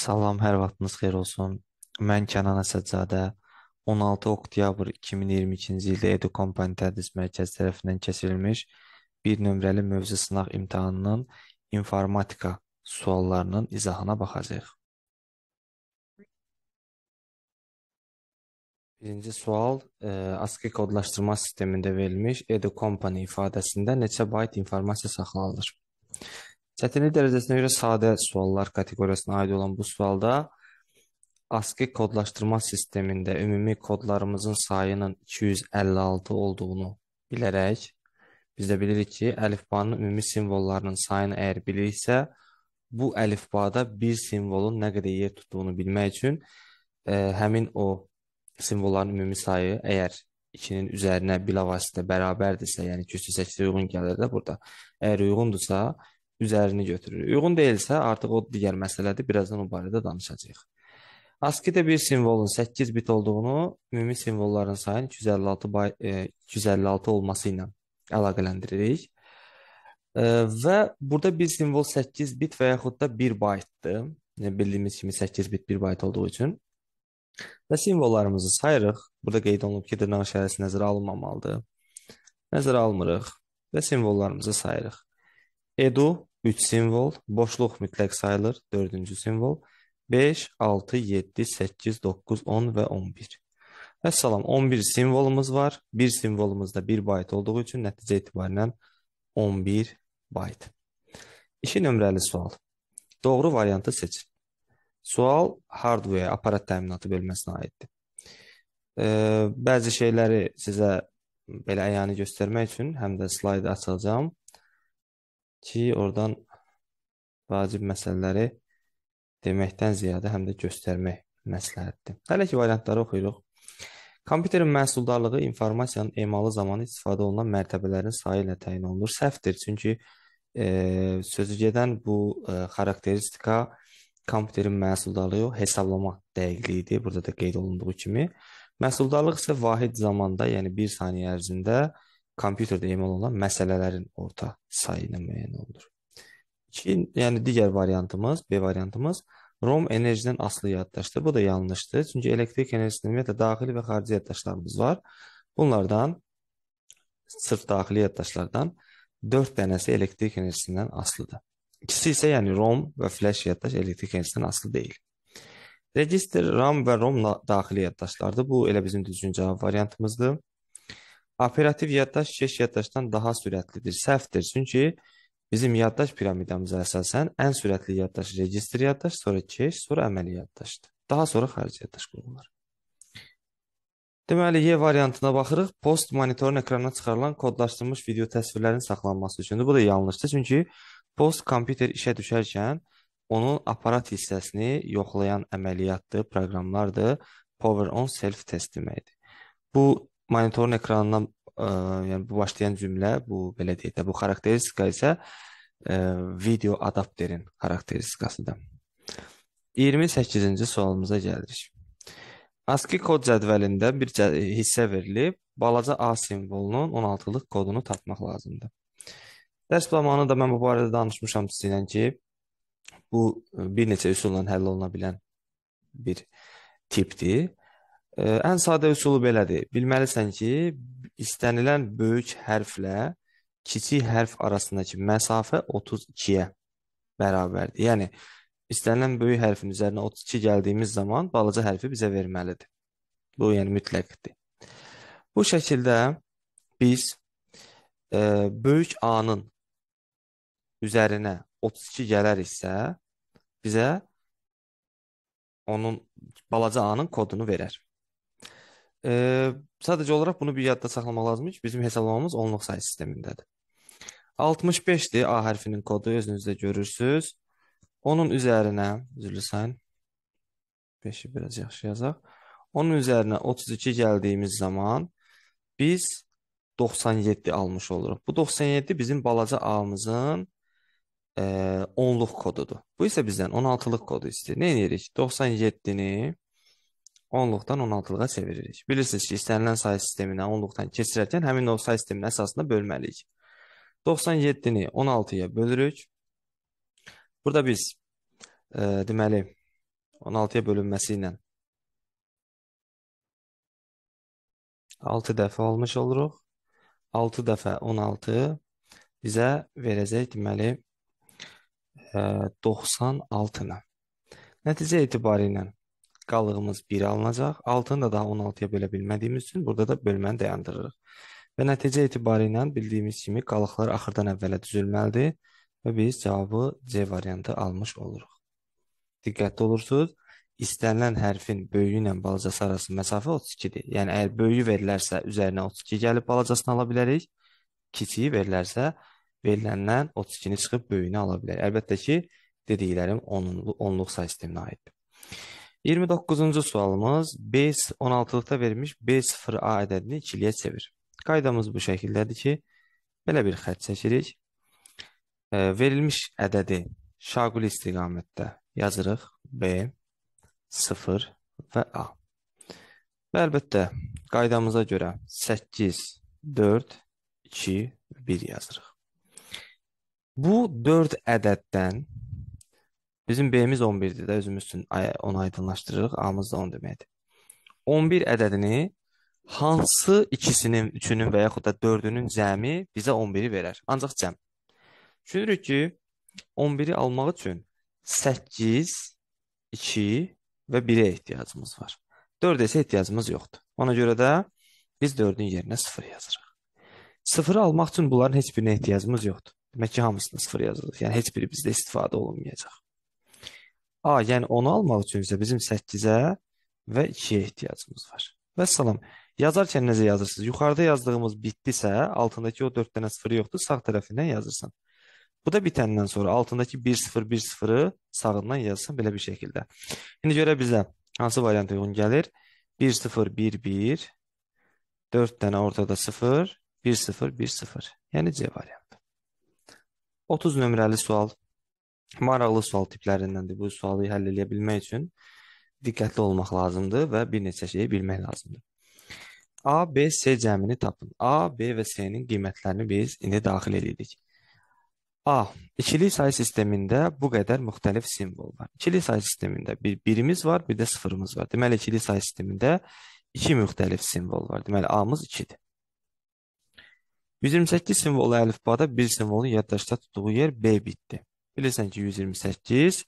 Salam, hər vaxtınız xeyir olsun. Mən Kənan Əsədzadə. 16 oktyabr 2022-ci ildə Edukompaniya Tədris Mərkəzi tərəfindən keçirilmiş 1 nömrəli mövzu sınaq imtahanının informatika suallarının izahına baxacağıq. Birinci sual e, ASCII kodlaşdırma sistemində verilmiş EduCompany ifadəsində neçə bayt informasiya saxlanılır? Çətinlik dərəcəsinə görə sadə suallar kateqoriyasına aid olan bu sualda ASCII kodlaşdırma sistemində ümumi kodlarımızın sayının 256 olduğunu bilərək biz də bilirik ki, əlifbanın ümumi simvollarının sayını əgər biliriksə, bu əlifbada bir simvolun nə qədər yer tutduğunu bilmək üçün e, həmin o simvolların ümumi sayı əgər 2-nin üzərinə bilavasitə bərabərdirsə, yəni 208-ə uyğun gəlir də burada. Əgər uyğundursa, üzərini götürür. Uyğun deyilsə, artıq o digər məsələdir. Birazdan o barədə danışacağıq. ASCII-də bir simvolun 8 bit olduğunu ümumi simvolların sayının 256 bay, e, 256 olması ilə əlaqələndiririk. E, və burada bir simvol 8 bit və yaxud da 1 baytdır. Yəni bildiyimiz kimi 8 bit 1 bayt olduğu üçün. Və simvollarımızı sayırıq. Burada qeyd olunub ki, dırnaq işarəsi nəzərə alınmamalıdır. Nəzərə almırıq və simvollarımızı sayırıq. Edu 3 simvol, boşluq mütləq sayılır, 4-cü simvol. 5, 6, 7, 8, 9, 10 və 11. Vəssalam, 11 simvolumuz var. Bir simvolumuzda 1 bayt olduğu üçün nəticə etibarən 11 bayt. 2 nömrəli sual. Doğru variantı seçin. Sual hardware, aparat təminatı bölməsinə aiddir. Bəzi şeyləri sizə belə əyanı göstərmək üçün həm də slaydı açacağam ki, oradan vacib məsələləri deməkdən ziyadə həm də göstərmək məsləhətdir. Hələ ki variantları oxuyuruq. Kompüterin məhsuldarlığı informasiyanın emalı zamanı istifadə olunan mərtəbələrin sayı ilə təyin olunur. Səhvdir, çünki e, sözü gedən bu e, xarakteristika kompüterin məhsuldarlığı yox, hesablama dəqiqliyidir. Burada da qeyd olunduğu kimi. Məhsuldarlıq isə vahid zamanda, yəni 1 saniyə ərzində e, kompüterdə emal olan məsələlərin orta sayı ilə müəyyən olunur. 2, yəni digər variantımız, B variantımız ROM enerjidən asılı yaddaşdır. Bu da yanlışdır. Çünki elektrik enerjisinin ümumiyyətlə daxili və xarici yaddaşlarımız var. Bunlardan sırf daxili yaddaşlardan 4 dənəsi elektrik enerjisindən asılıdır. İkisi isə yəni ROM və flash yaddaş elektrik enerjisindən asılı deyil. Register RAM və ROM daxili yaddaşlardır. Bu elə bizim düzgün cavab variantımızdır. Operativ yaddaş keş yaddaşdan daha sürətlidir. Səhvdir. Çünki bizim yaddaş piramidamıza əsasən ən sürətli yaddaş registr yaddaş, sonra keş, sonra əməli yaddaşdır. Daha sonra xarici yaddaş qurulur. Deməli, Y variantına baxırıq. Post monitorun ekranına çıxarılan kodlaşdırılmış video təsvirlərin saxlanması üçündür. Bu da yanlışdır. Çünki post kompüter işə düşərkən onun aparat hissəsini yoxlayan əməliyyatdır, proqramlardır. Power on self test deməkdir. Bu monitorun ekranına ə, e, yəni bu başlayan cümlə, bu belə deyək də, bu xarakteristika isə ə, e, video adapterin xarakteristikasıdır. 28-ci sualımıza gəlirik. ASCII kod cədvəlində bir cə e, hissə verilib, balaca A simvolunun 16-lıq kodunu tapmaq lazımdır. Dərs zamanı da mən bu barədə danışmışam sizinlə ki, bu bir neçə üsulla həll oluna bilən bir tipdir. Ən sadə üsulu belədir. Bilməlisən ki, istənilən böyük hərflə kiçik hərf arasındakı məsafə 32-yə bərabərdir. Yəni, istənilən böyük hərfin üzərinə 32 gəldiyimiz zaman balaca hərfi bizə verməlidir. Bu, yəni mütləqdir. Bu şəkildə biz e, böyük A-nın üzərinə 32 gələr isə bizə onun balaca A-nın kodunu verər. Ee, sadəcə olaraq bunu bir yadda saxlamaq lazımdır ki, bizim hesablamamız onluq sayı sistemindədir. 65-dir A hərfinin kodu, özünüz də görürsüz. Onun üzərinə, üzrlü sayın, 5-i biraz yaxşı yazaq. Onun üzərinə 32 gəldiyimiz zaman biz 97 almış oluruq. Bu 97 bizim balaca A-mızın e, onluq kodudur. Bu isə bizdən 16-lıq kodu istəyir. Nə edirik? 97-ni 10-luqdan 16-lığa çeviririk. Bilirsiniz ki, istənilən say sisteminə 10-luqdan keçirərkən həmin o say sisteminin əsasında bölməliyik. 97-ni 16-ya bölürük. Burada biz e, deməli 16-ya bölünməsi ilə 6 dəfə olmuş oluruq. 6 dəfə 16 bizə verəcək deməli 96-nı. E, Nəticə etibarı ilə qalığımız 1 alınacaq. 6-nı da daha 16-ya bölə bilmədiyimiz üçün burada da bölməni dayandırırıq. Və nəticə etibarı ilə bildiyimiz kimi qalıqlar axırdan əvvələ düzülməlidir və biz cavabı C variantı almış oluruq. Diqqətli olursunuz. İstənilən hərfin böyüyü ilə balacası arası məsafə 32-dir. Yəni əgər böyüyü verilərsə üzərinə 32 gəlib balacasını ala bilərik. Kiçiyi verilərsə veriləndən 32-ni çıxıb böyüyünü ala bilərik. Əlbəttə ki, dediklərim 10-luq say sisteminə aiddir. 29-cu sualımız B16-lıqda verilmiş B0A ədədini ikiliyə çevir. Qaydamız bu şəkildədir ki, belə bir xətt çəkirik. E, verilmiş ədədi şaquli istiqamətdə yazırıq B, 0 və A. Və əlbəttə, qaydamıza görə 8, 4, 2, 1 yazırıq. Bu 4 ədəddən Bizim B-imiz 11-dir də özümüz üçün onu aydınlaşdırırıq. A-mız da 10 deməkdir. 11 ədədini hansı ikisinin, üçünün və yaxud da dördünün cəmi bizə 11-i verər? Ancaq cəm. Düşünürük ki, 11-i almaq üçün 8, 2 və 1-ə ehtiyacımız var. 4 isə ehtiyacımız yoxdur. Ona görə də biz 4-ün yerinə 0 yazırıq. 0-ı almaq üçün bunların heç birinə ehtiyacımız yoxdur. Demək ki, hamısını 0 yazırıq. Yəni heç biri bizdə istifadə olunmayacaq. A, yəni 10-u almaq üçün isə bizim 8-ə və 2-yə ehtiyacımız var. Vəssalam. Yazarkən necə yazırsınız? Yuxarıda yazdığımız bitdisə, altındakı o 4 dənə sıfır yoxdur, sağ tərəfindən yazırsan. Bu da bitəndən sonra altındakı 1 0 1 0-ı sağından yazırsan belə bir şəkildə. İndi görə bizə hansı variant uyğun gəlir? 1 0 1 1 4 dənə ortada 0 1 0 1 0. Yəni C variantı. 30 nömrəli sual maraqlı sual tiplərindəndir. Bu sualı həll edə bilmək üçün diqqətli olmaq lazımdır və bir neçə şeyi bilmək lazımdır. A, B, C cəmini tapın. A, B və C-nin qiymətlərini biz indi daxil edirik. A, ikili say sistemində bu qədər müxtəlif simvol var. İkili say sistemində bir birimiz var, bir də sıfırımız var. Deməli, ikili say sistemində iki müxtəlif simvol var. Deməli, A-mız 2-dir. 128 simvolu əlifbada bir simvolun yaddaşda tutduğu yer B bitdi. Bilirsən ki, 128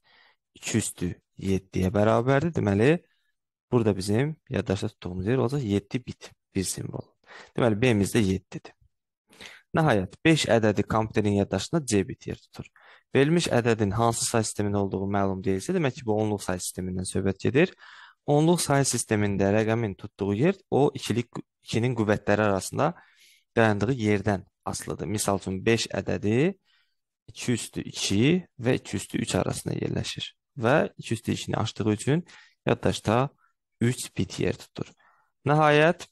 2 üstü 7-yə bərabərdir. Deməli, burada bizim yaddaşda tutduğumuz yer olacaq 7 bit bir simvol. Deməli, B-miz də 7-dir. Nəhayət, 5 ədədi kompüterin yaddaşında C bit yer tutur. Verilmiş ədədin hansı say sistemində olduğu məlum deyilsə, demək ki, bu onluq say sistemindən söhbət gedir. Onluq say sistemində rəqəmin tutduğu yer o ikilik 2-nin qüvvətləri arasında dayandığı yerdən asılıdır. Məsəl üçün 5 ədədi 2 2 üstü 2 və 2 üstü 3 arasında yerləşir. Və 2 üstü 2-ni açdığı üçün yaddaşda 3 bit yer tutur. Nəhayət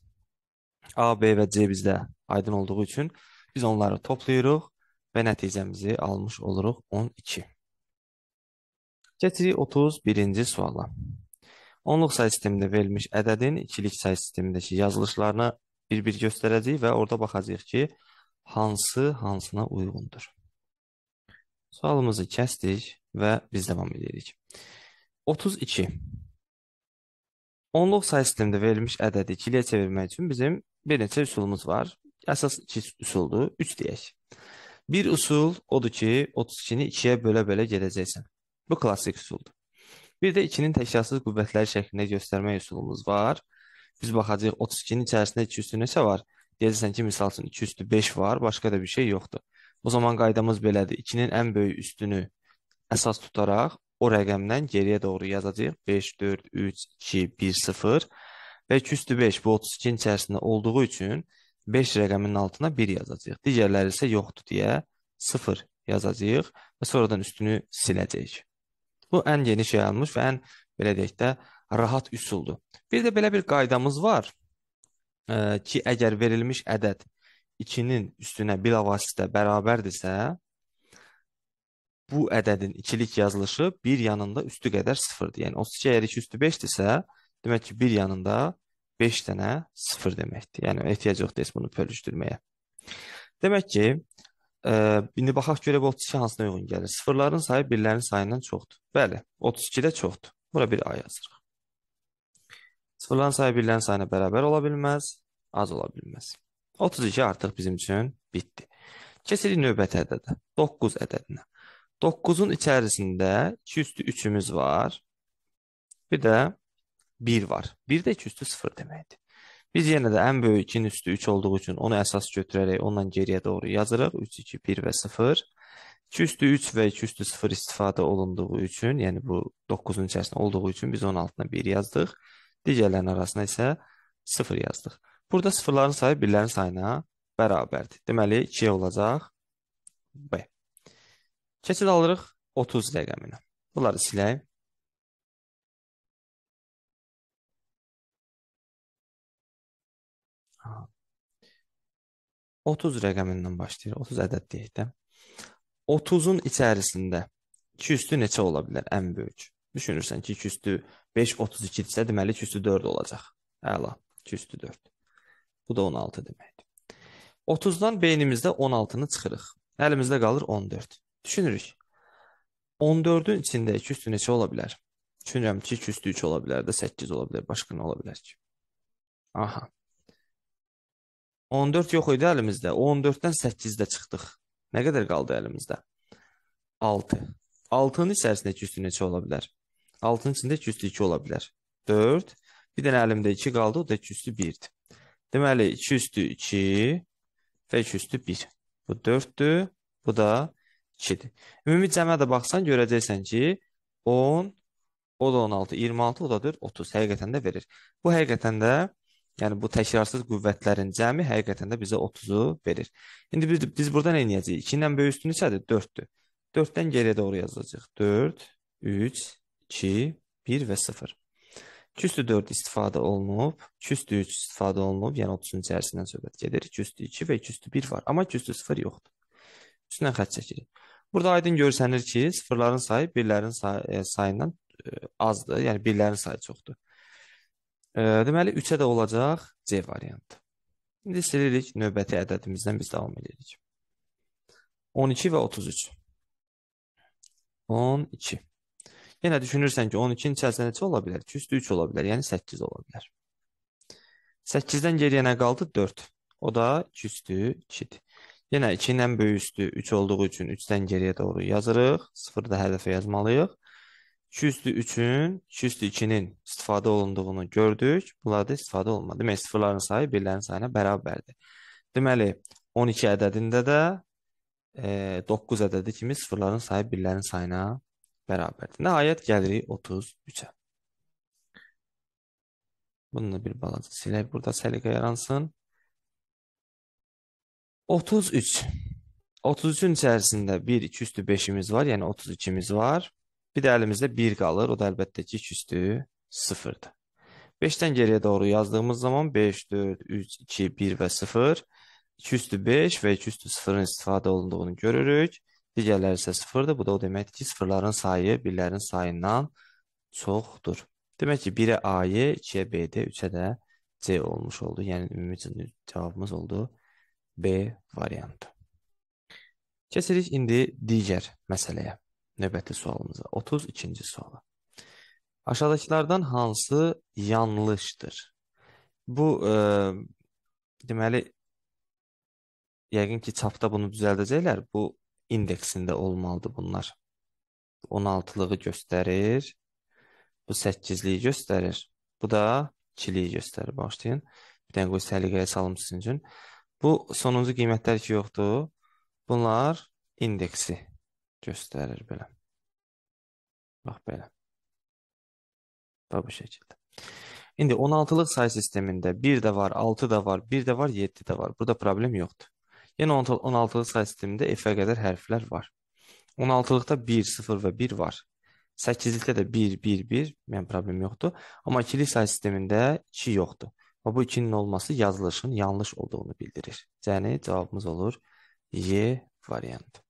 A, B və C bizdə aydın olduğu üçün biz onları toplayırıq və nəticəmizi almış oluruq 12. Keçirik 31-ci suala. Onluq sayı sistemində verilmiş ədədin ikilik sayı sistemindəki yazılışlarını bir-bir göstərəcəyik və orada baxacağıq ki, hansı hansına uyğundur. Sualımızı kəsdik və biz davam edirik. 32. Onluq say sistemində verilmiş ədədi 2-liyə çevirmək üçün bizim bir neçə üsulumuz var. Əsas iki üsuldur, 3 deyək. Bir üsul odur ki, 32-ni 2-yə bölə-bölə gedəcəksən. Bu klassik üsuldur. Bir də 2-nin təkrarsız qüvvətləri şəklində göstərmək üsulumuz var. Biz baxacağıq 32-nin içərisində 2 üstü neçə var? Deyəcəksən ki, misal üçün 2 üstü 5 var, başqa da bir şey yoxdur. O zaman qaydamız belədir. 2-nin ən böyük üstünü əsas tutaraq o rəqəmdən geriyə doğru yazacağıq. 5, 4, 3, 2, 1, 0 və 2 üstü 5 bu 32-nin içərisində olduğu üçün 5 rəqəminin altına 1 yazacağıq. Digərləri isə yoxdur deyə 0 yazacağıq və sonradan üstünü siləcəyik. Bu ən geniş yayılmış və ən belə deyək də rahat üsuldur. Bir də belə bir qaydamız var ki, əgər verilmiş ədəd 2-nin üstünə bilavasitə bərabərdirsə, bu ədədin ikilik yazılışı bir yanında üstü qədər sıfırdır. Yəni 32 əgər 2 üstü 5-dirsə, demək ki, bir yanında 5 dənə sıfır deməkdir. Yəni ehtiyac yoxdur bunu bölüşdürməyə. Demək ki, e, indi baxaq görək bu 32 hansına uyğun gəlir. Sıfırların sayı birlərin sayından çoxdur. Bəli, 32 də çoxdur. Bura bir A yazırıq. Sıfırların sayı birlərin sayına bərabər ola bilməz, az ola bilməz. 32 artıq bizim üçün bitdi. Keçirik növbəti ədədə. 9 ədədinə. 9-un içərisində 2 üstü 3-ümüz var. Bir də 1 var. 1 də 2 üstü 0 deməkdir. Biz yenə də ən böyük 2-nin üstü 3 olduğu üçün onu əsas götürərək ondan geriyə doğru yazırıq. 3, 2, 1 və 0. 2 üstü 3 və 2 üstü 0 istifadə olunduğu üçün, yəni bu 9-un içərisində olduğu üçün biz onun altına 1 yazdıq. Digərlərinin arasına isə 0 yazdıq. Burada sıfırların sayı birlərin sayına bərabərdir. Deməli 2 olacaq B. Keçid alırıq 30 rəqəminə. Bunları silək. Aha. 30 rəqəmindən başlayır. 30 ədəd deyək də. 30-un içərisində 2 üstü neçə ola bilər ən böyük? Düşünürsən ki, 2 üstü 5 32 isə deməli 2 üstü 4 olacaq. Əla. 2 üstü 4. Bu da 16 deməkdir. 30-dan beynimizdə 16-nı çıxırıq. Əlimizdə qalır 14. Düşünürük. 14-ün içində 2 üstü neçə ola bilər? Düşünürəm ki, 2 üstü 3 ola bilər də 8 ola bilər. Başqa nə ola bilər ki? Aha. 14 yox idi əlimizdə. 14-dən 8-də çıxdıq. Nə qədər qaldı əlimizdə? 6. 6-nın içərisində 2 üstü neçə ola bilər? 6-nın içində 2 üstü 2 ola bilər. 4. Bir dənə əlimdə 2 qaldı, o da 2 üstü 1-dir. Deməli, 2 üstü 2 və 2 üstü 1. Bu 4-dür, bu da 2-dir. Ümumi cəmə də baxsan, görəcəksən ki, 10, o da 16, 26, o da 4, 30. Həqiqətən də verir. Bu həqiqətən də, yəni bu təkrarsız qüvvətlərin cəmi həqiqətən də bizə 30-u verir. İndi biz, biz burada nə edəcəyik? 2 ilə böyük üstü neçədir? 4-dür. 4-dən geriyə doğru yazacağıq. 4, 3, 2, 1 və 0. 2-3 4 istifadə olunub, 2-3 istifadə olunub, yəni 30-un içərisindən söhbət gedir. 2-3 2 və 2-3 1 var, amma 2-3 0 yoxdur. Üstündən xətt çəkirik. Burada aydın görsənir ki, sıfırların sayı birlərin say e, sayından e, azdır, yəni birlərin sayı çoxdur. E, deməli 3-ə də olacaq C variantı. İndi silirik növbəti ədədimizdən biz davam edirik. 12 və 33. 12 Yenə düşünürsən ki, 12-nin içərisində neçə ola bilər? 2 üstü 3 ola bilər, yəni 8 ola bilər. 8-dən geriyə nə qaldı? 4. O da 2 üstü 2-dir. Yenə 2-nin ən böyük üstü 3 olduğu üçün 3-dən geriyə doğru yazırıq. 0 da hədəfə yazmalıyıq. 2 üstü 3-ün, 2 üstü 2-nin istifadə olunduğunu gördük. Bunlarda istifadə olmadı. Demək, sıfırların sayı birlərin sayına bərabərdir. Deməli, 12 ədədində də e, 9 ədədi kimi sıfırların sayı birlərin sayına bərabərdir. Nəhayət gəlirik 33-ə. Bunu da bir balaca silək burada səliqə yaransın. 33. 33-ün içərisində 1, 2 üstü 5-imiz var, yəni 32-imiz var. Bir də əlimizdə 1 qalır, o da əlbəttə ki 2 üstü 0-dır. 5-dən geriyə doğru yazdığımız zaman 5, 4, 3, 2, 1 və 0, 2 üstü 5 və 2 üstü 0-ın istifadə olunduğunu görürük digərləri isə sıfırdır. Bu da o deməkdir ki, sıfırların sayı birlərin sayından çoxdur. Demək ki, 1-ə A-yı, 2-yə B-də, 3-ə də C olmuş oldu. Yəni, ümumi cavabımız oldu B variantı. Keçirik indi digər məsələyə, növbəti sualımıza. 32-ci suala. Aşağıdakılardan hansı yanlışdır? Bu, e, deməli, yəqin ki, çapda bunu düzəldəcəklər. Bu indeksində olmalıdır bunlar. 16-lığı göstərir. Bu 8-liyi göstərir. Bu da 2-liyi göstərir. Başlayın. Bir dənə qoy səliqəyə salım sizin üçün. Bu sonuncu qiymətlər ki yoxdur. Bunlar indeksi göstərir belə. Bax belə. Və bu şəkildə. İndi 16-lıq say sistemində 1 də var, 6 da var, 1 də var, 7 də var. Burada problem yoxdur. Yəni 16-lıq say sistemində F-ə qədər hərflər var. 16-lıqda 1, 0 və 1 var. 8-likdə də 1, 1, 1, yəni problem yoxdur. Amma 2-lik say sistemində 2 yoxdur. Və bu 2-nin olması yazılışın yanlış olduğunu bildirir. Yəni cavabımız olur Y variantı.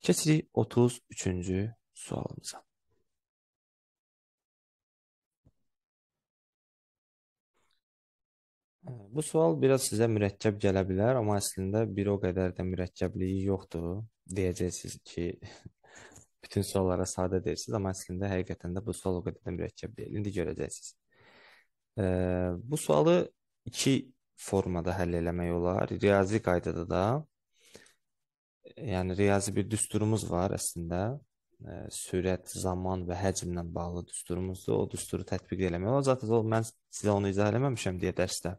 Keçirik 33-cü sualımıza. Hə, Bu sual biraz sizə mürəkkəb gələ bilər, amma əslində bir o qədər də mürəkkəbliyi yoxdur. Deyəcəksiniz ki, bütün suallara sadə deyirsiniz, amma əslində həqiqətən də bu sual o qədər də mürəkkəb deyil. İndi görəcəksiniz. Ee, bu sualı iki formada həll eləmək olar. Riyazi qaydada da, yəni riyazi bir düsturumuz var əslində. Ee, sürət, zaman və həcmlə bağlı düsturumuzdur. O düsturu tətbiq eləmək olar. Zaten o mən sizə onu izah eləməmişəm deyə dərsdə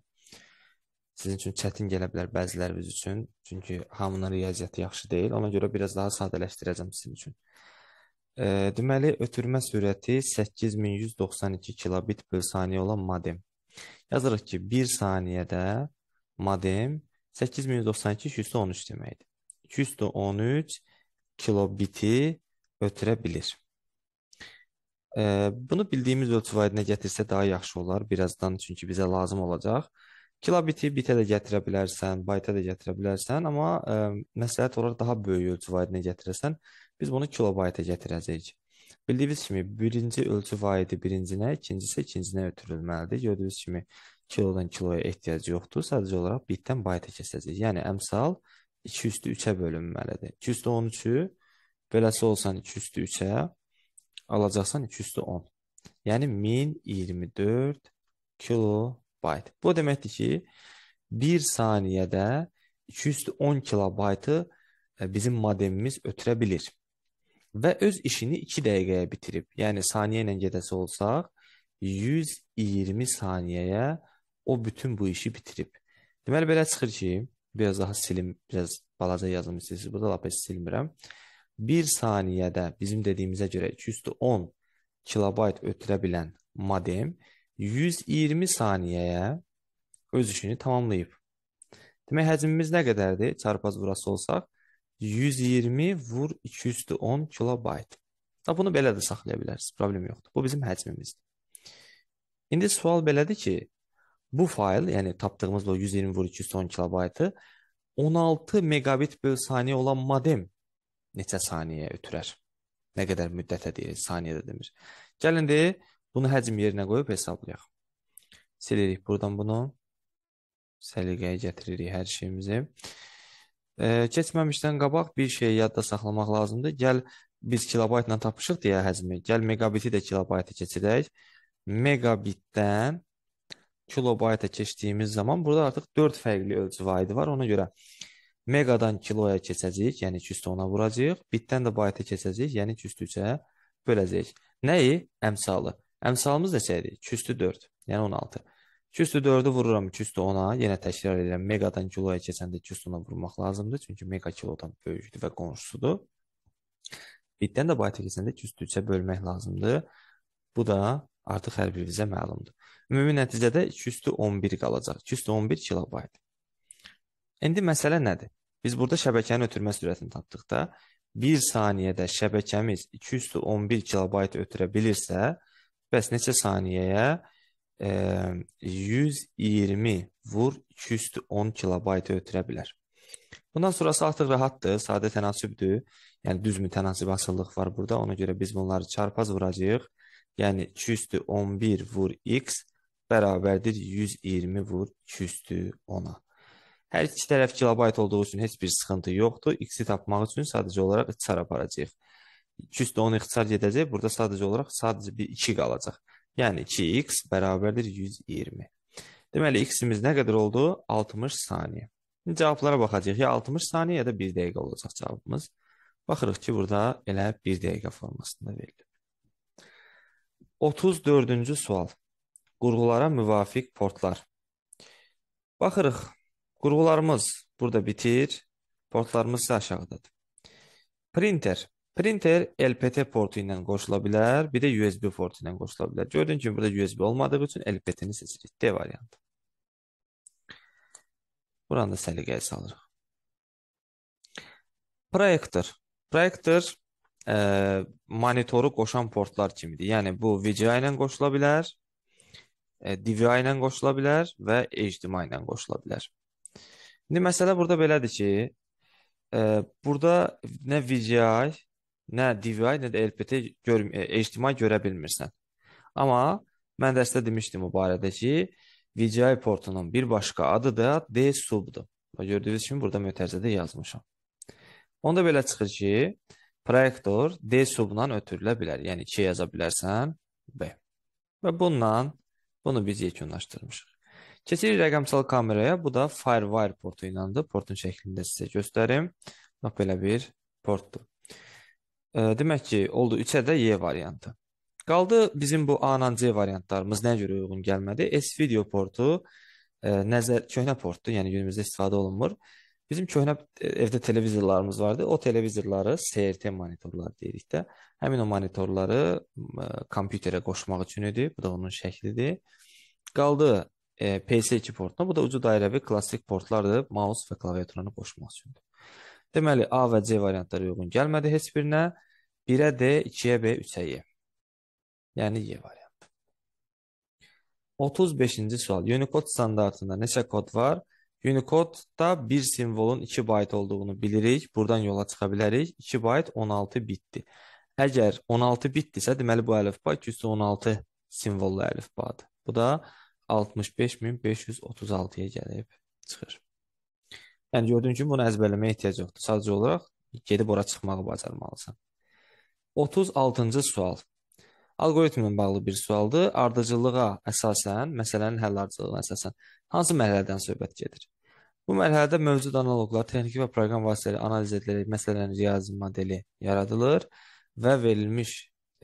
sizin üçün çətin gələ bilər bəziləriniz üçün. Çünki hamının riyaziyyatı yaxşı deyil. Ona görə biraz daha sadələşdirəcəm sizin üçün. E, deməli, ötürmə sürəti 8192 kilobit böl saniyə olan modem. Yazırıq ki, 1 saniyədə modem 8192 213 deməkdir. 213 kilobiti ötürə bilir. E, bunu bildiyimiz ölçü vaidinə gətirsə daha yaxşı olar birazdan, çünki bizə lazım olacaq. Kilobiti bitə də gətirə bilərsən, bayta da gətirə bilərsən, amma ə, məsləhət olar daha böyük ölçü vahidinə gətirəsən. Biz bunu kilobayta gətirəcəyik. Bildiyiniz kimi birinci ölçü vahidi birincinə, ikincisi ikincinə ötürülməlidir. Gördüyünüz kimi kilodan kiloya ehtiyac yoxdur. Sadəcə olaraq bitdən bayta keçəcəyik. Yəni əmsal 2 üstü 3-ə bölünməlidir. 2 üstü 13-ü beləsi olsan 2 üstü 3-ə alacaqsan 2 üstü 10. Yəni 1024 kilo kilobayt. Bu deməkdir ki, 1 saniyədə 210 kilobaytı e, bizim modemimiz ötürə bilir. Və öz işini 2 dəqiqəyə bitirib, yəni saniyə ilə gedəsi olsaq, 120 saniyəyə o bütün bu işi bitirib. Deməli belə çıxır ki, biraz daha silim, biraz balaca yazım istəyirsiniz. Burada lap heç silmirəm. 1 saniyədə bizim dediyimizə görə 210 kilobayt ötürə bilən modem 120 saniyəyə öz işini tamamlayıb. Demək həcmimiz nə qədərdir? Çarpaz vurası olsaq 120 vur 2 üstü 10 kilobayt. Da bunu belə də saxlaya bilərsiniz. Problem yoxdur. Bu bizim həcmimizdir. İndi sual belədir ki, bu fayl, yəni tapdığımız o 120 vur 2 üstü 10 kilobaytı 16 megabit böl saniyə olan modem neçə saniyəyə ötürər? Nə qədər müddətə deyir, saniyədə demir. Gəlin deyək Bunu həcm yerinə qoyub hesablayaq. Silirik buradan bunu. Səliqəyə gətiririk hər şeyimizi. E, keçməmişdən qabaq bir şeyi yadda saxlamaq lazımdır. Gəl biz kilobaytla tapışıq deyə həcmi. Gəl megabiti də kilobayta keçirək. Megabitdən kilobayta keçdiyimiz zaman burada artıq 4 fərqli ölçü vahidi var. Ona görə megadan kiloya keçəcəyik, yəni 210-a vuracağıq. Bitdən də bayta keçəcəyik, yəni 203-ə böləcəyik. Nəyi? Əmsalı. Əmsalımız neçə idi? 2 üstü 4, yəni 16. 2 üstü 4-ü vururam 2 üstü 10-a. Yenə təkrar edirəm. Yəni meqadan kiloya keçəndə 2 üstü 10-a vurmaq lazımdır. Çünki meqa kilodan böyükdür və qonşusudur. Bitdən də bayta keçəndə 2 üstü 3-ə bölmək lazımdır. Bu da artıq hər birimizə məlumdur. Ümumi nəticədə 2 üstü 11 qalacaq. 2 üstü 11 kilobayt. İndi məsələ nədir? Biz burada şəbəkənin ötürmə sürətini tapdıqda 1 saniyədə şəbəkəmiz 2 üstü 11 kilobayt ötürə bilirsə, Bəs neçə saniyəyə e, 120 vur 2 üstü 10 kilobayt ötürə bilər. Bundan sonrası artıq rahatdır, sadə tənasübdür. Yəni düzmü tənasüb asılılıq var burada. Ona görə biz bunları çarpaz vuracağıq. Yəni 2 üstü 11 vur x bərabərdir 120 vur 2 üstü 10-a. Hər iki tərəf kilobayt olduğu üçün heç bir sıxıntı yoxdur. X-i tapmaq üçün sadəcə olaraq içsar aparacağıq. 200 də 10 ixtisar gedəcək. Burada sadəcə olaraq sadəcə bir 2 qalacaq. Yəni 2x bərabərdir 120. Deməli x-imiz nə qədər oldu? 60 saniyə. İndi cavablara baxacağıq. Ya 60 saniyə ya da 1 dəqiqə olacaq cavabımız. Baxırıq ki, burada elə 1 dəqiqə formasında verilib. 34-cü sual. Qurğulara müvafiq portlar. Baxırıq. Qurğularımız burada bitir, portlarımız isə aşağıdadır. Printer Printer LPT portu ilə qoşula bilər, bir də USB portu ilə qoşula bilər. Gördüyün kimi burada USB olmadığı üçün LPT-ni seçirik. D variantı. Buranı da səliqəyə salırıq. Proyektor. Proyektor e, monitoru qoşan portlar kimidir. Yəni bu VGA ilə qoşula bilər, e, DVI ilə qoşula bilər və HDMI ilə qoşula bilər. İndi məsələ burada belədir ki, e, burada nə VGI Nə DVI, nə də LPT gör, e, HDMI görə bilmirsən. Amma mən dəstə demişdim bu barədə ki, VGI portunun bir başqa adı da D subdur. Gördüyünüz kimi burada mötərizədə yazmışam. Onda belə çıxır ki, proyektor D subundan ötürülə bilər. Yəni 2 yaza bilərsən B. Və bununla bunu biz yekunlaşdırmışıq. Keçirik rəqəmsal kameraya. Bu da FireWire portu iləndir. Portun şəklində sizə göstərim. Bax, belə bir portdur. Demək ki, oldu 3-ə də Y variantı. Qaldı bizim bu A ilə C variantlarımız nəyə görə uyğun gəlmədi? S video portu ə, nəzər köhnə portdur, yəni günümüzdə istifadə olunmur. Bizim köhnə evdə televizorlarımız vardı. O televizorları CRT monitorlar deyirik də. Həmin o monitorları ə, kompüterə qoşmaq üçün idi. Bu da onun şəklidir. Qaldı e, PS2 portuna. Bu da ucu dairəvi klassik portlardır. Mouse və klaviaturunu qoşmaq üçündür. Deməli A və C variantları uyğun gəlmədi heç birinə. 1'e D, 2'ye B, 3'e Y. Yəni Y variantı. 35-ci sual. Unicode standartında neçə kod var? Unicode'da bir simvolun 2 bayt olduğunu bilirik. Buradan yola çıxa bilərik. 2 bayt 16 bitdi. Əgər 16 bitdirsə, deməli bu əlifba 216 simvollu əlifbadır. Bu da 65536-ya gəlib çıxır. Yəni gördüyün kimi bunu əzbərləməyə ehtiyac yoxdur. Sadəcə olaraq gedib ora çıxmağı bacarmalısan. 36-cı sual. Alqoritmlə bağlı bir sualdır. Ardıcıllığa əsasən, məsələnin həll ardıcıllığına əsasən hansı mərhələdən söhbət gedir? Bu mərhələdə mövcud analoqlar, texniki və proqram vasitələri analiz edilərək məsələn riyazi modeli yaradılır və verilmiş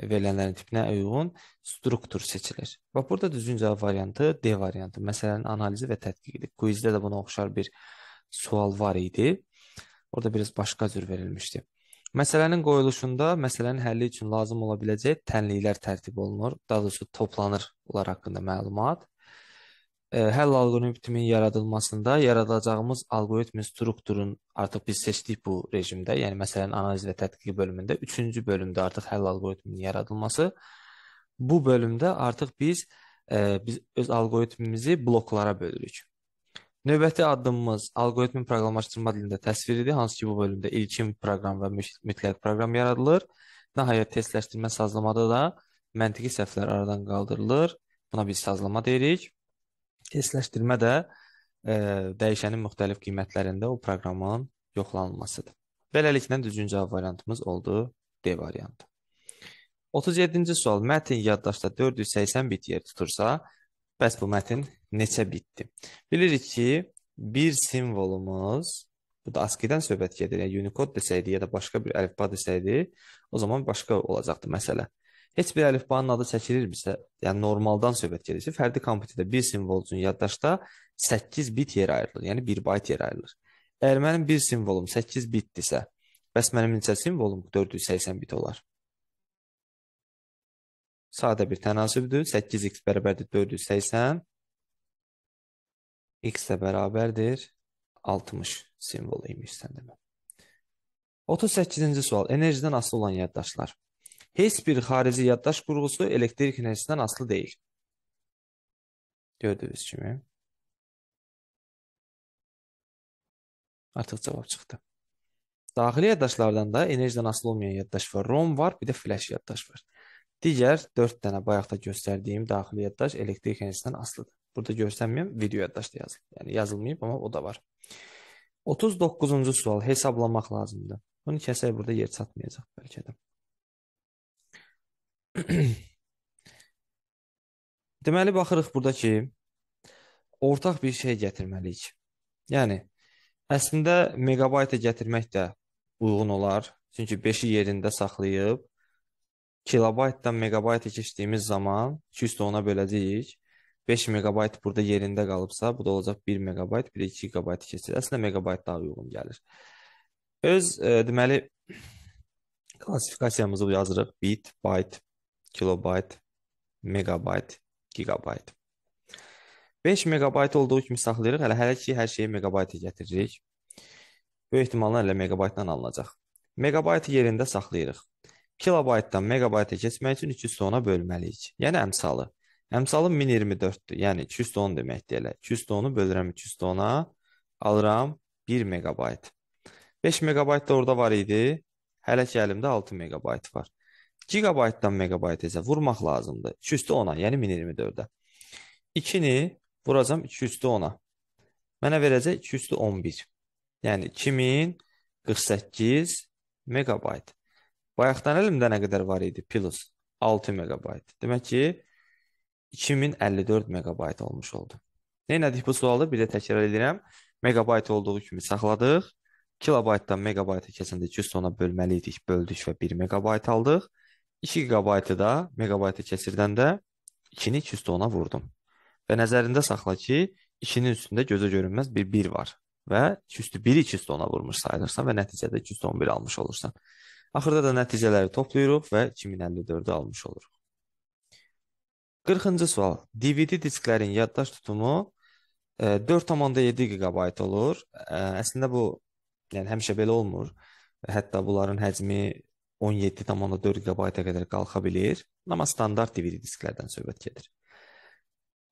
verilənlərin tipinə uyğun struktur seçilir. Bax burada düzgün cavab variantı D variantı. Məsələnin analizi və tədqiqidir. Quizdə də buna oxşar bir sual var idi. Orada biraz başqa cür verilmişdi. Məsələnin qoyuluşunda məsələnin həlli üçün lazım ola biləcək tənliklər tərtib olunur, daha doğrusu toplanır bunlar haqqında məlumat. E, həll alqoritminin yaradılmasında yaradacağımız alqoritmin strukturun artıq biz seçdik bu rejimdə, yəni məsələnin analiz və tədqiqi bölümündə 3-cü bölümdə artıq həll alqoritminin yaradılması. Bu bölümdə artıq biz e, biz öz alqoritmimizi bloklara bölürük. Növbəti addımımız alqoritmin proqramlaşdırma dilində təsviridir, hansı ki, bu bölümdə ilkin proqram və mütləq proqram yaradılır. Nəhayət testləşdirmə sazlamada da məntiqi səhvlər aradan qaldırılır. Buna biz sazlama deyirik. Testləşdirmə də ə, e, dəyişənin müxtəlif qiymətlərində o proqramın yoxlanılmasıdır. Beləliklə düzgün cavab variantımız oldu D variantı. 37-ci sual. Mətn yaddaşda 480 bit yer tutursa, Bəs bu mətn neçə bitdi? Bilirik ki, bir simvolumuz bu da ASCII-dən söhbət gedir. Yəni Unicode desəydi ya da başqa bir əlifba desəydi, o zaman başqa olacaqdı məsələ. Heç bir əlifbanın adı çəkilirmisə, yəni normaldan söhbət gedirsə, fərdi kompüterdə bir simvol üçün yaddaşda 8 bit yer ayrılır, yəni 1 bayt yer ayrılır. Əgər mənim bir simvolum 8 bitdirsə, bəs mənim neçə simvolum 480 bit olar? sadə bir tənasübdür. 8x bərabərdir 480. x də bərabərdir 60 simvolu imiş sən demə. 38-ci sual. Enerjidən asılı olan yaddaşlar. Heç bir xarici yaddaş qurğusu elektrik enerjisindən asılı deyil. Gördüyünüz kimi. Artıq cavab çıxdı. Daxili yaddaşlardan da enerjidən asılı olmayan yaddaş var. ROM var, bir də flash yaddaş var. Digər 4 dənə bayaqda göstərdiyim daxili yaddaş elektrik enerjisindən asılıdır. Burada görsənməyən video yaddaşda yazılıb. Yəni yazılmayıb, amma o da var. 39-cu sual hesablamaq lazımdır. Bunu kəsək burada yer çatmayacaq bəlkə də. Deməli baxırıq burada ki, ortaq bir şey gətirməliyik. Yəni əslində megabayta gətirmək də uyğun olar. Çünki 5-i yerində saxlayıb kilobaytdan megabayta keçdiyimiz zaman 200 də ona böləcəyik. 5 megabayt burada yerində qalıbsa, bu da olacaq 1 megabayt, bir 2 gigabayt keçir. Əslində megabayt daha uyğun gəlir. Öz e, deməli klassifikasiyamızı yazırıq. Bit, byte, kilobayt, megabayt, gigabayt. 5 megabayt olduğu kimi saxlayırıq. Hələ hələ ki hər şeyi megabayta gətiririk. Böyük ehtimalla elə megabaytdan alınacaq. Megabaytı yerində saxlayırıq kilobaytdan megabayta keçmək üçün 210-a bölməliyik. Yəni əmsalı. Əmsalım 1024-dür. Yəni 210 deməkdir elə. 210-u bölürəm 210-a, alıram 1 megabayt. 5 megabayt da orada var idi. Hələ ki əlimdə 6 megabayt var. Gigabaytdan megabayt isə vurmaq lazımdır. 210-a, yəni 1024-də. 2-ni vuracam 210-a. Mənə verəcək 211. Yəni 2048 megabayt. Bayaqdan elmdə nə qədər var idi? Plus 6 megabayt. Demək ki 2054 megabayt olmuş oldu. Nə etdik bu sualı? Bir də təkrar edirəm. Megabayt olduğu kimi saxladıq. Kilobaytdan megabayta keçəndə 200 ona bölməli idik, böldük və 1 megabayt aldıq. 2 gigabaytı da megabayta keçirdəndə 2-ni 200 ona vurdum. Və nəzərində saxla ki, 2-nin üstündə gözə görünməz bir 1 var və 2 üstü 1-i 2 üstü ona vurmuş sayılırsan və nəticədə 211 almış olursan. Axırda da nəticələri toplayırıq və 2054-ü almış oluruq. 40-cı sual. DVD disklərin yaddaş tutumu 4,7 e, GB olur. E, əslində bu yəni həmişə belə olmur. Hətta bunların həcmi 17,4 GB-a qədər qalxa bilir. Amma standart DVD disklərdən söhbət gedir.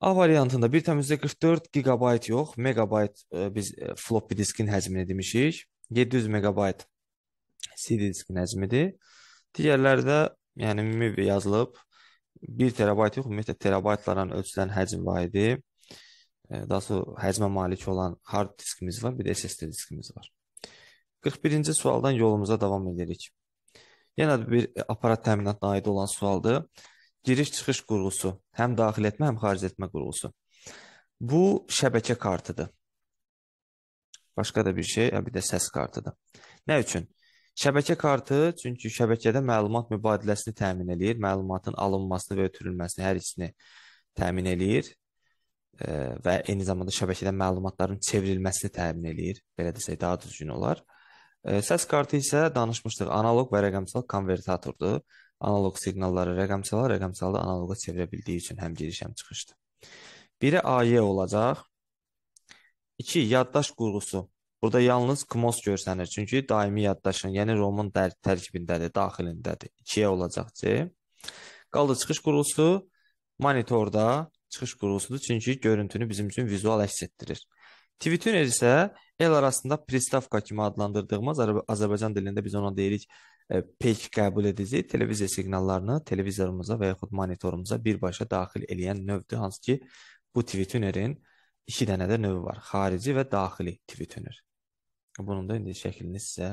A variantında 1,44 GB yox, megabayt e, biz floppy diskin həcmini demişik. 700 megabayt Sidisk nəzmidir. Digərləri də yəni MIB yazılıb 1 terabayt yox, ümumiyyətlə terabaytlarla ölçülən həcm vahidi. E, daha sonra həcmə malik olan hard diskimiz var, bir də SSD diskimiz var. 41-ci sualdan yolumuza davam edirik. Yenə bir aparat təminatına aid olan sualdır. Giriş-çıxış qurğusu, həm daxil etmə, həm xaric etmə qurğusu. Bu şəbəkə kartıdır. Başqa da bir şey, bir də səs kartıdır. Nə üçün? Şəbəkə kartı çünki şəbəkədə məlumat mübadiləsini təmin eləyir, məlumatın alınmasını və ötürülməsini hər ikisini təmin eləyir e, və eyni zamanda şəbəkədə məlumatların çevrilməsini təmin eləyir. Belə desək daha düzgün olar. E, səs kartı isə danışmışdıq, analoq və rəqəmsal konvertatordur. Analoq siqnalları rəqəmsala, rəqəmsalı analoqa çevirə bildiyi üçün həm giriş, həm çıxışdır. Biri AY olacaq. 2. Yaddaş qurğusu. Burada yalnız kmos görsənir. Çünki daimi yaddaşın, yəni romun tərkibindədir, daxilindədir. 2-yə olacaq C. Qaldı çıxış qurğusu monitorda çıxış qurğusudur. Çünki görüntünü bizim üçün vizual əks etdirir. Tvtuner isə el arasında pristavka kimi adlandırdığımız Azərbaycan dilində biz ona deyirik e, pek qəbul edici televiziya siqnallarını televizorumuza və yaxud monitorumuza birbaşa daxil eləyən növdür. Hansı ki, bu Tvtunerin iki dənə də növü var. Xarici və daxili Tvtuner. Bunun da indi şəklini sizə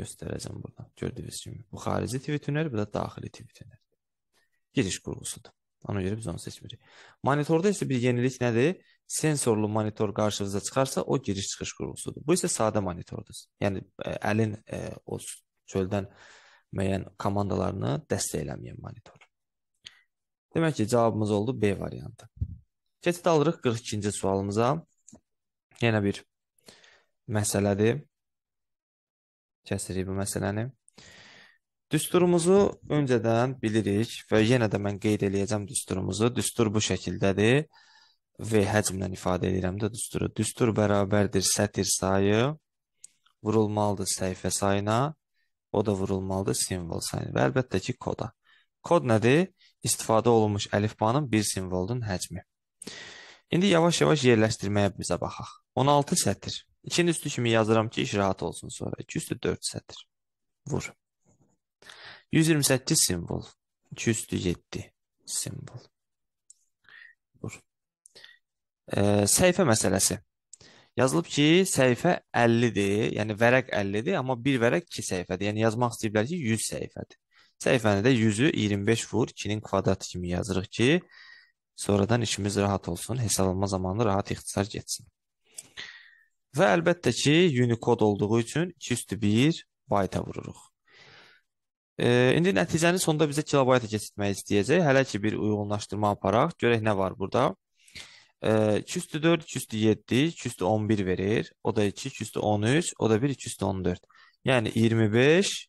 göstərəcəm burada. Gördüyünüz kimi bu xarici tvTuner, bu da daxili tvTuner. Giriş qurğusudur. Ona görə biz onu seçmirik. Monitorda isə bir yenilik nədir? Sensorlu monitor qarşınıza çıxarsa, o giriş-çıxış qurğusudur. Bu isə sadə monitordur. Yəni əlin ə, o çöldən müəyyən komandalarını dəstək eləməyən monitor. Demək ki, cavabımız oldu B variantı. Keçid alırıq 42-ci sualımıza. Yenə bir məsələdir. Kəsirik bu məsələni. Düsturumuzu öncədən bilirik və yenə də mən qeyd eləyəcəm düsturumuzu. Düstur bu şəkildədir. V həcmlə ifadə edirəm də düsturu. Düstur bərabərdir sətir sayı vurulmalıdır səhifə sayına, o da vurulmalıdır simvol sayına və əlbəttə ki koda. Kod nədir? İstifadə olunmuş əlifbanın bir simvolunun həcmi. İndi yavaş-yavaş yerləşdirməyə bizə baxaq. 16 sətir. İçin üstü kimi yazıram ki, iş rahat olsun sonra. 2 üstü 4 sətr. Vur. 128 simvol. 2 üstü 7 simvol. Vur. E, səhifə məsələsi. Yazılıb ki, səhifə 50-dir, yəni vərəq 50-dir, amma bir vərəq 2 səhifədir. Yəni yazmaq istəyiblər ki, 100 səhifədir. Səhifəni də 100-ü 25 vur, 2-nin kvadratı kimi yazırıq ki, sonradan işimiz rahat olsun, hesablanma zamanı rahat ixtisar getsin. Və əlbəttə ki, Unicode olduğu üçün 2 üstü 1 bayta vururuq. E, indi nəticənin sonunda bizə kilobayta keçirtmək istəyəcək. Hələ ki, bir uyğunlaşdırma aparaq. Görək nə var burada. E, 2 üstü 4, 2 üstü 7, 2 üstü 11 verir. O da 2, 2 üstü 13, o da 1, 2 üstü 14. Yəni 25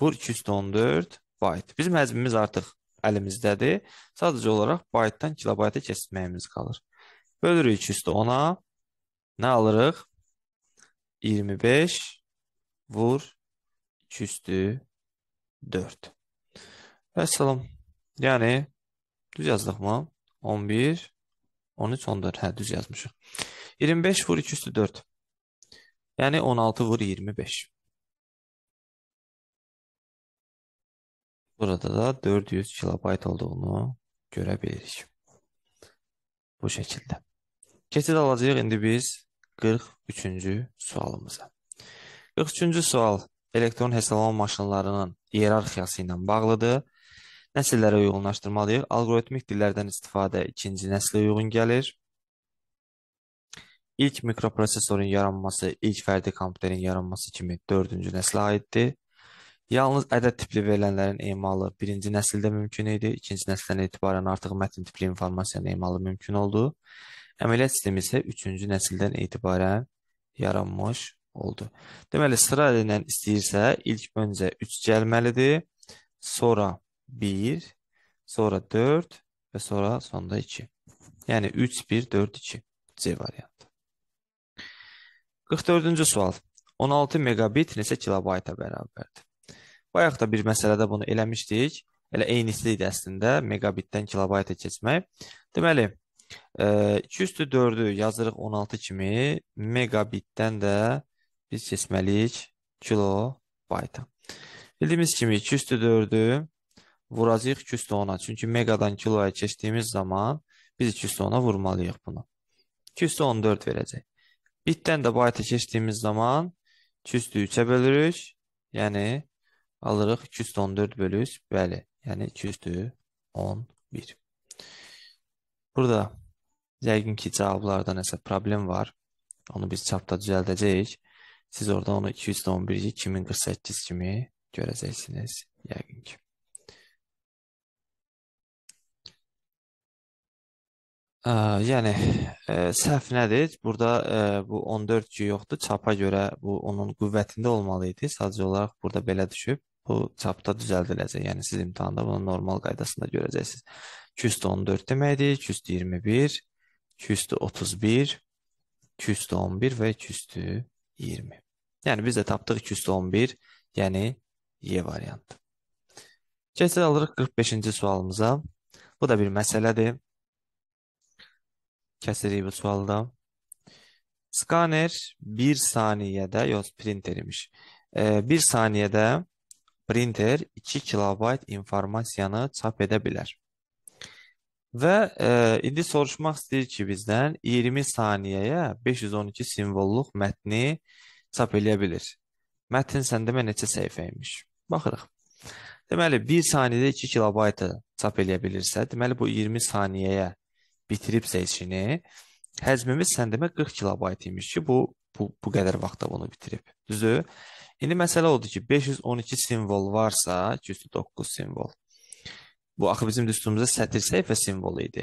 vur 2 üstü 14 bayt. Bizim həcmimiz artıq əlimizdədir. Sadəcə olaraq baytdan kilobayta keçirtməyimiz qalır. Bölürük 2 üstü 10-a. Nə alırıq? 25 vur 2 üstü 4. Vəssalam. Yəni, düz yazdığımı 11, 13, 14. Hə, düz yazmışıq. 25 vur 2 üstü 4. Yəni, 16 vur 25. Burada da 400 kilobayt olduğunu görə bilirik. Bu şəkildə. Keçid alacaq indi biz 43-cü sualımıza. 43-cü sual elektron hesablama maşınlarının iyerarxiyası ilə bağlıdır. Nəsillərə uyğunlaşdırmalıyıq. Alqoritmik dillərdən istifadə ikinci nəslə uyğun gəlir. İlk mikroprosesorun yaranması, ilk fərdi kompüterin yaranması kimi 4-cü nəslə aiddir. Yalnız ədəd tipli verilənlərin emalı birinci nəsildə mümkün idi, ikinci nəsildən etibarən artıq mətn tipli informasiyanın emalı mümkün oldu. Əməliyyat sistemi isə 3-cü nəsildən etibarən yaranmış oldu. Deməli, sıra ilə istəyirsə, ilk öncə 3 gəlməlidir, sonra 1, sonra 4 və sonra sonda 2. Yəni 3, 1, 4, 2 C variantı. 44-cü sual. 16 megabit neçə kilobayta bərabərdir? Bayaq da bir məsələdə bunu eləmişdik. Elə eynisli idi əslində megabitdən kilobayta keçmək. Deməli, E, 2 üstü 4-ü yazırıq 16 kimi. Megabitdən də biz keçməliyik kilobayta. Bildiyimiz kimi 2 üstü 4-ü vuracaq 2 üstü 10-a. Çünki megadan kiloya keçdiyimiz zaman biz 2 üstü 10-a vurmalıyıq bunu. 2 üstü 14 verəcək. Bitdən də bayta keçdiyimiz zaman 2 üstü 3-ə bölürük. Yəni alırıq 2 üstü 14 bölük. Bəli, yəni 2 üstü 11. Burada Yəqin ki, cavablarda nəsə problem var. Onu biz çapda düzəldəcəyik. Siz orada onu 211-i 2048 kimi görəcəksiniz yəqin ki. Ə, yəni ə, səhv nədir? Burada ə, bu 14 ki yoxdur. Çapa görə bu onun qüvvətində olmalı idi. Sadəcə olaraq burada belə düşüb. Bu çapda düzəldiləcək. Yəni siz imtahanda bunu normal qaydasında görəcəksiniz. 214 deməkdir. 221 231, 211 və 220. Yəni biz də tapdıq 211, yəni Y variantı. Keçid alırıq 45-ci sualımıza. Bu da bir məsələdir. Kəsirik bu sualda. Skaner 1 saniyədə, yox printer imiş. 1 e, saniyədə printer 2 kilobayt informasiyanı çap edə bilər. Və e, indi soruşmaq istəyir ki, bizdən 20 saniyəyə 512 simvolluq mətni çap eləyə bilir. Mətn səndəmə neçə səhifə imiş? Baxırıq. Deməli 1 saniyədə 2 kilobaytı çap eləyə bilirsə, deməli bu 20 saniyəyə bitiribsə işini, həcmimiz səndəmə 40 kilobayt imiş ki, bu bu, bu qədər vaxtda bunu bitirib. Düzdür? İndi məsələ odur ki, 512 simvol varsa, 209 simvol Bu axı bizim düsturumuzda sətir səhifə simvolu idi.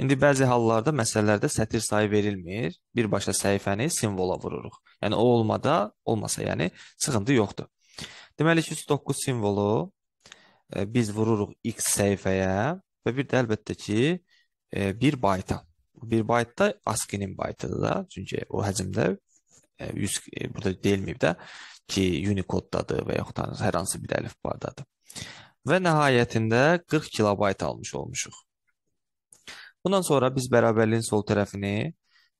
İndi bəzi hallarda məsələlərdə sətir sayı verilmir, birbaşa səhifəni simvola vururuq. Yəni o olmada, olmasa, yəni sıxıntı yoxdur. Deməli 309 simvolu e, biz vururuq x səhifəyə və bir də əlbəttə ki, e, 1 bayta. 1 bayt da ASCII-nin baytıdır da, çünki o həcmdə 100 e, e, burada deyilməyib də ki, Unicode-dadır və yaxud da hər hansı bir əlifbadadır və nəhayətində 40 kilobayt almış olmuşuq. Bundan sonra biz bərabərliyin sol tərəfini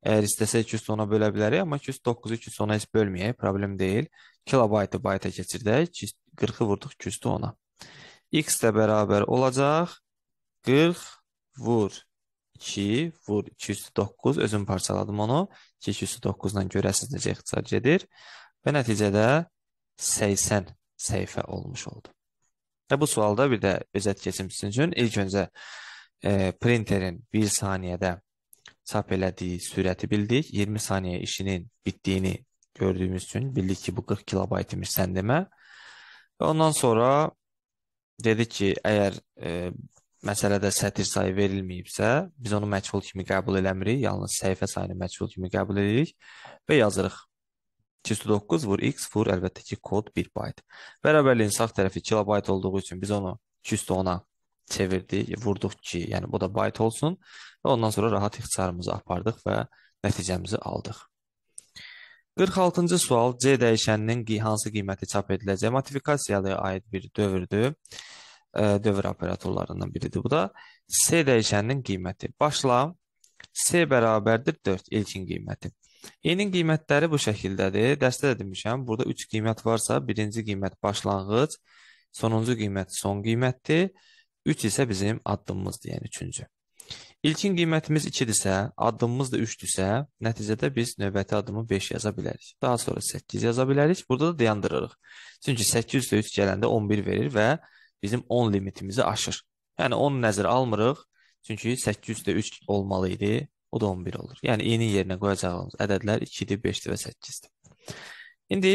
əgər istəsək 200 tona bölə bilərik, amma 209-u 200 tona heç bölməyək, problem deyil. Kilobaytı bayta keçirdək, 40-ı vurduq 200 tona. X də bərabər olacaq 40 vur 2 vur 209 özüm parçaladım onu. 2 209 ilə görəsiz necə ixtisar gedir və nəticədə 80 səhifə olmuş oldu. Və bu sualda bir də özət keçim sizin üçün ilk öncə e, printerin 1 saniyədə çap elədiyi sürəti bildik. 20 saniyə işinin bitdiyini gördüyümüz üçün bildik ki, bu 40 kilobayt imiş səndimə. Və ondan sonra dedik ki, əgər e, məsələdə sətir sayı verilməyibsə, biz onu məcful kimi qəbul eləmirik, yalnız səhifə sayını məcful kimi qəbul edirik və yazırıq. 209 vur x vur əlbəttə ki kod 1 bayt. Bərabərliyin sağ tərəfi kilobayt olduğu üçün biz onu 210-a çevirdik, vurduq ki, yəni bu da bayt olsun və ondan sonra rahat ixtisarımızı apardıq və nəticəmizi aldıq. 46-cı sual C dəyişəninin hansı qiyməti çap ediləcək modifikasiyalıya aid bir dövrdür. E, dövr operatorlarından biridir bu da. C dəyişəninin qiyməti. Başla. C bərabərdir 4 ilkin qiyməti. E-nin qiymətləri bu şəkildədir. Dərsdə də demişəm, burada 3 qiymət varsa, birinci qiymət başlanğıc, sonuncu qiymət son qiymətdir. 3 isə bizim addımımızdır, yəni üçüncü. İlkin qiymətimiz 2-dirsə, addımımız da 3-dürsə, nəticədə biz növbəti addımı 5 yaza bilərik. Daha sonra 8 yaza bilərik. Burada da dayandırırıq. Çünki 8 ilə 3 gələndə 11 verir və bizim 10 limitimizi aşır. Yəni 10 nəzərə almırıq. Çünki 8 ilə 3 olmalı idi. O da 11 olur. Yəni i-nin yerinə qoyacağımız ədədlər 2-dir, 5-dir və 8-dir. İndi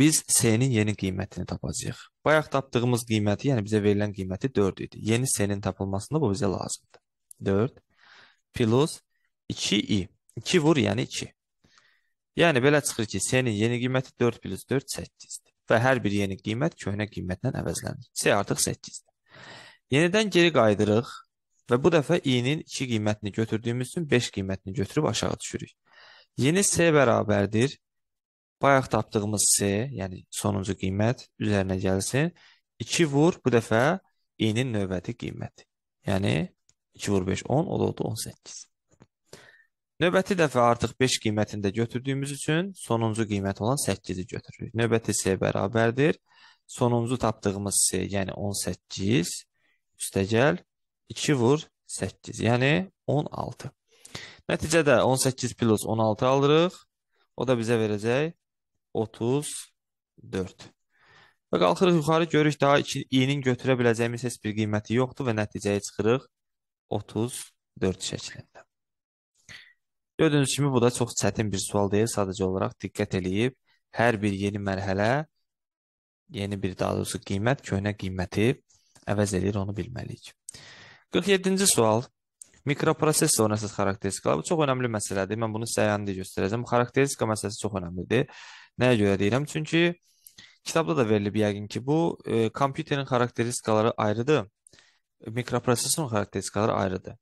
biz s-nin yeni qiymətini tapacağıq. Bayaq tapdığımız qiyməti, yəni bizə verilən qiyməti 4 idi. Yeni s-nin tapılmasında bu bizə lazımdır. 4 plus 2i. 2 vur, yəni 2. Yəni belə çıxır ki, s-nin yeni qiyməti 4 plus 4 8-dir və hər bir yeni qiymət köhnə qiymətlə əvəzlənir. S artıq 8-dir. Yenidən geri qayıdırıq Və bu dəfə i-nin 2 qiymətini götürdüyümüz üçün 5 qiymətini götürüb aşağı düşürük. Yeni s bərabərdir. Bayaq tapdığımız s, yəni sonuncu qiymət üzərinə gəlsin. 2 vur, bu dəfə i-nin növbəti qiyməti. Yəni 2 vur 5, 10, o da oldu 18. Növbəti dəfə artıq 5 qiymətini də götürdüyümüz üçün sonuncu qiymət olan 8-i götürürük. Növbəti s bərabərdir. Sonuncu tapdığımız s, yəni 18 üstəgəl 2 vur 8. Yəni 16. Nəticədə 18 plus 16 alırıq. O da bizə verəcək 34. Və qalxırıq yuxarı görürük daha 2-nin götürə biləcəyimiz heç bir qiyməti yoxdur və nəticəyə çıxırıq 34 şəklində. Gördüyünüz kimi bu da çox çətin bir sual deyil. Sadəcə olaraq diqqət eləyib hər bir yeni mərhələ, yeni bir daha doğrusu qiymət, köhnə qiyməti əvəz eləyir, onu bilməliyik. 47-ci sual. Mikroprosessor nəsəz xarakteristikalar. Bu çox önəmli məsələdir. Mən bunu sizə yanda yəni göstərəcəm. Xarakteristika məsələsi çox önəmlidir. Nəyə görə deyirəm? Çünki kitabda da verilib yəqin ki, bu e, kompüterin xarakteristikaları ayrıdır. Mikroprosesorun xarakteristikaları ayrıdır.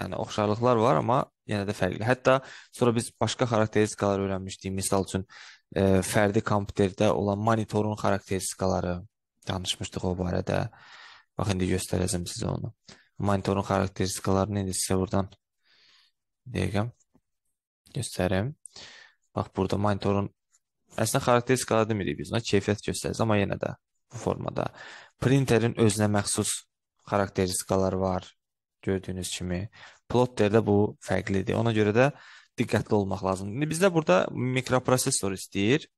Yəni oxşarlıqlar var, amma yenə də fərqli. Hətta sonra biz başqa xarakteristikaları öyrənmişdik. Məsəl üçün e, fərdi kompüterdə olan monitorun xarakteristikaları danışmışdıq o barədə. Bax indi göstərəcəm sizə onu. Monitorun xarakteristikaları nədir sizə buradan deyəcəm, göstərim. Bax burada monitorun əslində xarakteristikaları demirik biz ona, keyfiyyət göstəririz, amma yenə də bu formada. Printerin özünə məxsus xarakteristikaları var, gördüyünüz kimi. Plotterdə bu fərqlidir. Ona görə də diqqətli olmaq lazımdır. İndi bizdə burada mikroprosesor istəyir.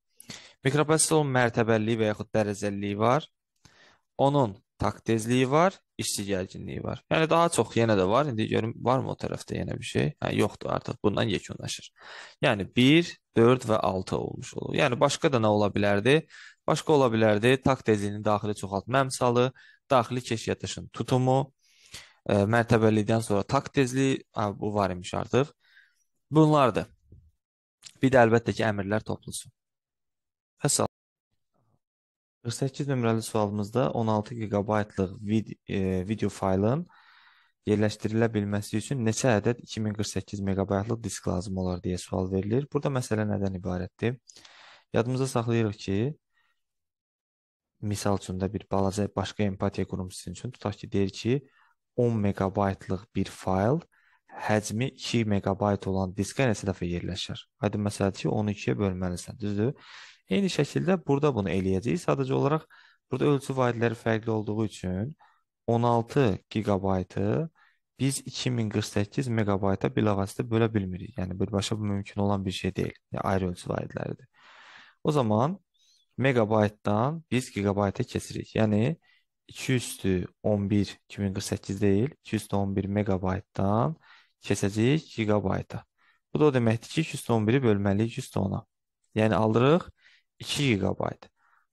Mikroprosesorun mərtəbəliyi və yaxud dərəcəliyi var. Onun taktezliyi var işçi gərginliyi var. Yəni daha çox yenə də var. İndi görüm varmı o tərəfdə yenə bir şey? Hə, yoxdur, artıq bundan yekunlaşır. Yəni 1, 4 və 6 olmuş olur. Yəni başqa da nə ola bilərdi? Başqa ola bilərdi takt tezliyinin daxili çoxaltma əmsalı, daxili keşiyyətdaşın tutumu, e, mərtəbəlikdən sonra takt tezliyi, hə, bu var imiş artıq. Bunlardır. Bir də əlbəttə ki, əmrlər toplusu. 48 nömrəli sualımızda 16 GB-lıq vid e, video faylın yerləşdirilə bilməsi üçün neçə ədəd 2048 MB-lıq disk lazım olar deyə sual verilir. Burada məsələ nədən ibarətdir? Yadımızda saxlayırıq ki, misal üçün də bir balaca başqa empatiya qurumu sizin üçün tutaq ki, deyir ki, 10 megabaytlıq bir fayl həcmi 2 megabayt olan diskə neçə dəfə yerləşər? Aydın məsələdir ki, 12-yə bölməlisən, düzdür? Eyni şəkildə burada bunu eləyəcəyik. Sadəcə olaraq burada ölçü vahidləri fərqli olduğu üçün 16 gigabaytı biz 2048 megabayta bilavasitə bölə bilmirik. Yəni birbaşa bu mümkün olan bir şey deyil. Yəni, ayrı ölçü vahidləridir. O zaman megabaytdan biz gigabayta keçirik. Yəni 2 üstü 11 2048 deyil, 2 üstü 11 megabaytdan keçəcəyik gigabayta. Bu da o deməkdir ki, 211-i bölməliyik 110-a. Yəni alırıq 2 GB.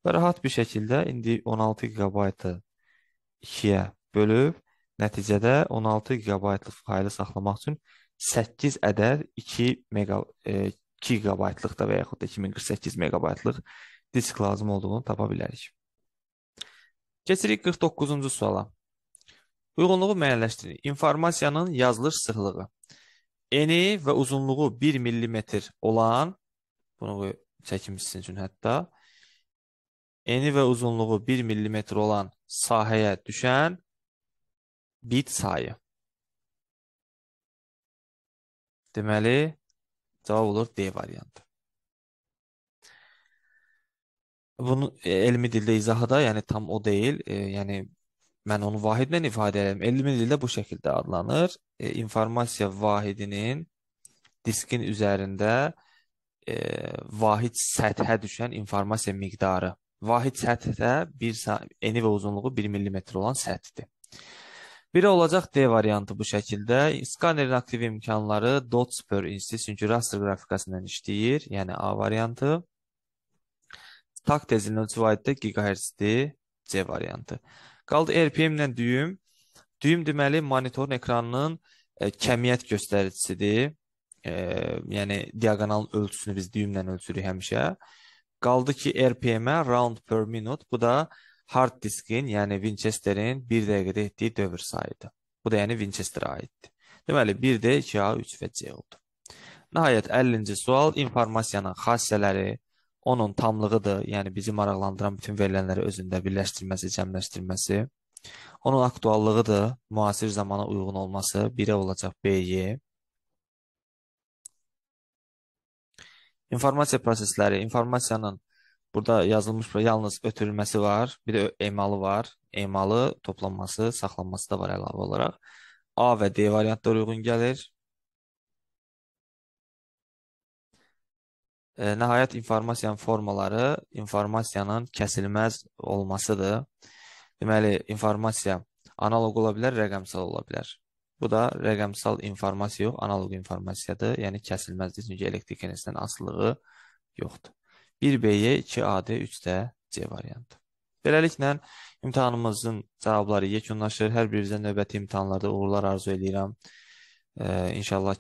Və rahat bir şəkildə indi 16 GB-ı 2-yə bölüb, nəticədə 16 GB-lıq faylı saxlamaq üçün 8 ədəd 2 mega, 2 e, GB-lıqda və yaxud da 2048 MB-lıq disk lazım olduğunu tapa bilərik. Keçirik 49-cu suala. Uyğunluğu müəyyənləşdirin. İnformasiyanın yazılış sıxlığı eni və uzunluğu 1 mm olan bunu çəkmişsin üçün hətta eni və uzunluğu 1 millimetr olan sahəyə düşən bit sayı. Deməli, cavab olur D variantı. Bunun e, elmi dildə izahı da, yəni tam o deyil, e, yəni mən onu vahidlə ifadə edirəm. Elmi dildə bu şəkildə adlanır. E, informasiya vahidinin diskin üzərində e, vahid səthə düşən informasiya miqdarı. Vahid səthə bir eni və uzunluğu 1 millimetr olan səthdir. Biri olacaq D variantı bu şəkildə. Skanerin aktiv imkanları dots per instance çünki raster qrafikasından işləyir, yəni A variantı. Tak tezinin ölçü vahiddə gigahertzdir, C variantı. Qaldı RPM ilə düyüm. Düyüm deməli monitorun ekranının e, kəmiyyət göstəricisidir e, yəni diaqonal ölçüsünü biz düyümlə ölçürük həmişə. Qaldı ki RPM-ə round per minute. Bu da hard diskin, yəni Winchester-in 1 dəqiqədə etdiyi dövr sayıdır. Bu da yəni Winchester-ə aiddir. Deməli 1D, 2A, 3 və C oldu. Nəhayət 50-ci sual informasiyanın xassələri onun tamlığıdır. Yəni bizi maraqlandıran bütün verilənləri özündə birləşdirməsi, cəmləşdirməsi. Onun aktuallığıdır, müasir zamana uyğun olması, 1-ə olacaq BY. İnformasiya prosesləri, informasiyanın burada yazılmış yalnız ötürülməsi var, bir də emalı var. Emalı toplanması, saxlanması da var əlavə olaraq. A və D variantları uyğun gəlir. E, nəhayət informasiyanın formaları informasiyanın kəsilməz olmasıdır. Deməli, informasiya analoq ola bilər, rəqəmsal ola bilər. Bu da rəqəmsal informasiya yox, analoq informasiyadır. Yəni kəsilməzdir, çünki elektrik enerjisindən asılılığı yoxdur. 1B-yə 2AD, 3-də C variantı. Beləliklə, imtahanımızın cavabları yekunlaşır. Hər birinizə növbəti imtahanlarda uğurlar arzu edirəm. Ee, inşallah